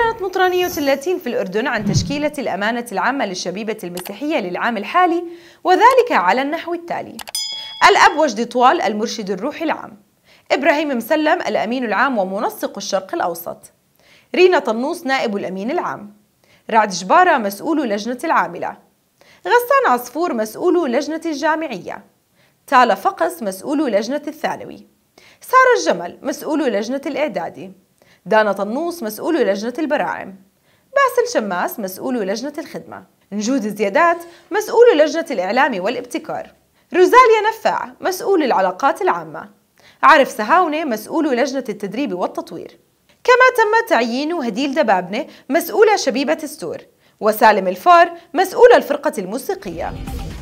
أعلنت مطرانية اللاتين في الأردن عن تشكيلة الأمانة العامة للشبيبة المسيحية للعام الحالي وذلك على النحو التالي الأب وجد طوال المرشد الروحي العام إبراهيم مسلم الأمين العام ومنسق الشرق الأوسط رينا طنوس نائب الأمين العام رعد جبارة مسؤول لجنة العاملة غسان عصفور مسؤول لجنة الجامعية تالا فقس مسؤول لجنة الثانوي سارة الجمل مسؤول لجنة الإعدادي دانا طنوس مسؤول لجنة البراعم باسل شماس مسؤول لجنة الخدمة نجود زيادات مسؤول لجنة الإعلام والابتكار روزاليا نفاع مسؤول العلاقات العامة عارف سهاونة مسؤول لجنة التدريب والتطوير كما تم تعيين هديل دبابنة مسؤولة شبيبة السور وسالم الفار مسؤول الفرقة الموسيقية